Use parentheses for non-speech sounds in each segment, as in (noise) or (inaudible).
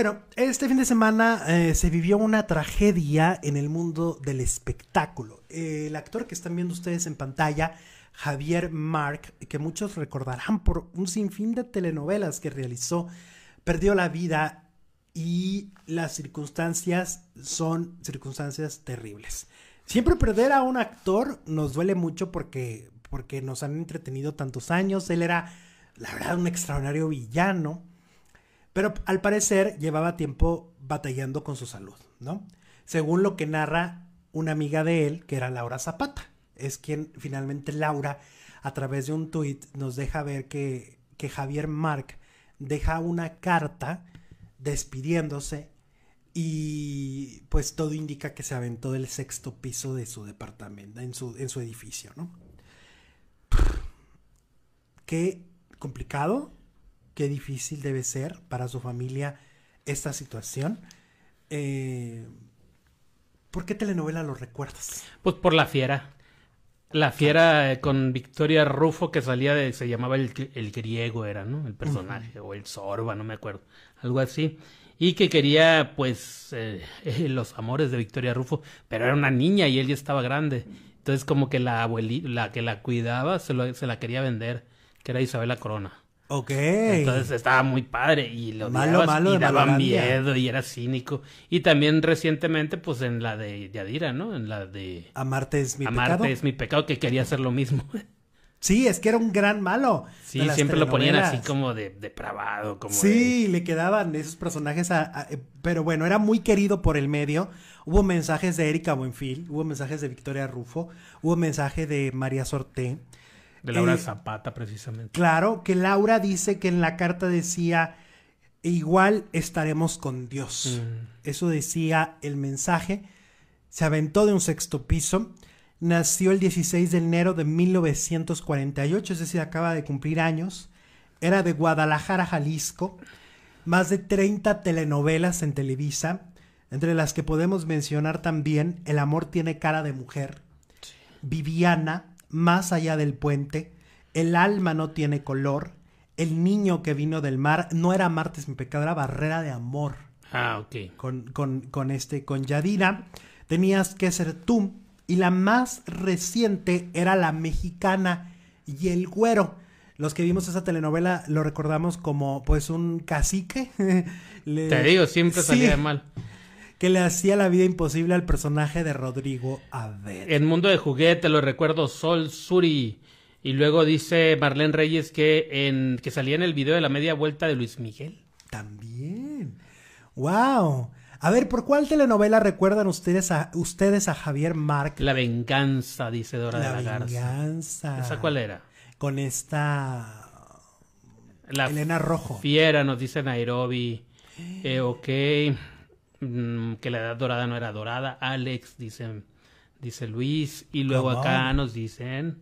Bueno, este fin de semana eh, se vivió una tragedia en el mundo del espectáculo. el actor que están viendo ustedes en pantalla, Javier Marc, que muchos recordarán por un sinfín de telenovelas que realizó, perdió la vida y las circunstancias son circunstancias terribles. Siempre perder a un actor nos duele mucho porque, porque nos han entretenido tantos años. Él era, la verdad, un extraordinario villano pero al parecer llevaba tiempo batallando con su salud, ¿no? Según lo que narra una amiga de él, que era Laura Zapata, es quien finalmente Laura, a través de un tuit, nos deja ver que, Javier Marc deja una carta despidiéndose y pues todo indica que se aventó del sexto piso de su departamento, en su, en su edificio, ¿no? Qué complicado, qué difícil debe ser para su familia esta situación. Eh, ¿Por qué telenovela lo recuerdas? Pues por La Fiera. La Fiera eh, con Victoria Rufo que salía de, se llamaba el, el griego era, ¿no? El personaje, o el Sorba, no me acuerdo, algo así. Y que quería, pues, eh, (laughs) los amores de Victoria Rufo, pero era una niña y él ya estaba grande. Entonces como que la abuelita, la que la cuidaba, se, se la quería vender, que era Isabela Corona. Ok. Entonces estaba muy padre y lo malo, malo y daba miedo y era cínico. Y también recientemente, pues en la de Yadira, ¿no? En la de... Amarte es mi pecado. Amarte es mi pecado, que quería hacer lo mismo. (laughs) Sí, es que era un gran malo. Sí, siempre lo ponían así como de depravado, como. Sí, le quedaban esos personajes eh, Pero bueno, era muy querido por el medio. Hubo mensajes de Erika Buenfil, hubo mensajes de Victoria Rufo, hubo mensaje de María Sorté, de Laura eh, Zapata, precisamente. Claro, que Laura dice que en la carta decía, igual estaremos con Dios. Mm. Eso decía el mensaje. Se aventó de un sexto piso. Nació el 16 de enero de 1948, es decir, acaba de cumplir años. Era de Guadalajara, Jalisco. Más de 30 telenovelas en Televisa, entre las que podemos mencionar también El amor tiene cara de mujer, Viviana, más allá del puente, el alma no tiene color, el niño que vino del mar, no era Martes mi pecado, era Barrera de Amor. Ah, ok. Con, con, con este, con Yadira, tenías que ser tú, y la más reciente era La Mexicana y El Güero. Los que vimos esa telenovela lo recordamos como pues un cacique. (laughs) Te digo, siempre salía de mal que le hacía la vida imposible al personaje de Rodrigo Aver. En Mundo de Juguete, lo recuerdo, Sol Suri. Y luego dice Marlene Reyes que, en, que salía en el video de la media vuelta de Luis Miguel. También. ¡Wow! A ver, ¿por cuál telenovela recuerdan ustedes a, ustedes a Javier Marc? La venganza, dice Dora de la Garza. La venganza. ¿Esa cuál era? Con esta. La Elena Rojo. Fiera, nos dice Nairobi. Eh, ok. Mm, que la edad dorada no era dorada. Alex, dicen, dice Luis. Y luego acá nos dicen,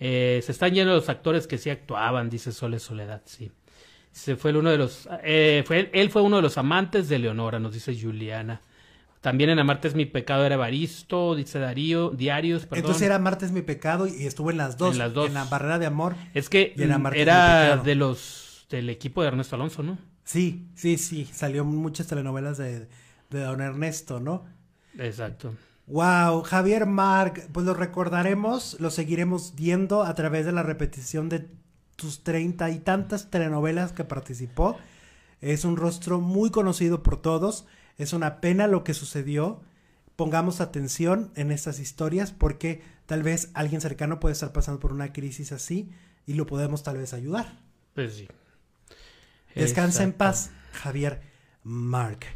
eh, se están yendo los actores que sí actuaban, dice Sole Soledad, sí. Se fue uno de los, eh, fue, él fue uno de los amantes de Leonora, nos dice Juliana. También en Amarte es mi pecado era Baristo, dice Darío, Diarios, perdón. Entonces era Amarte es mi pecado y estuvo en las dos. En la barrera de amor. Es que mm, era, era de los, del equipo de Ernesto Alonso, ¿no? Sí, sí, sí. Salió muchas telenovelas de, de Don Ernesto, ¿no? Exacto. Wow, Javier Marc, pues lo recordaremos, lo seguiremos viendo a través de la repetición de tus treinta y tantas telenovelas que participó. Es un rostro muy conocido por todos. Es una pena lo que sucedió. Pongamos atención en estas historias porque tal vez alguien cercano puede estar pasando por una crisis así y lo podemos tal vez ayudar. Pues sí. Descansa en paz, Javier Mark.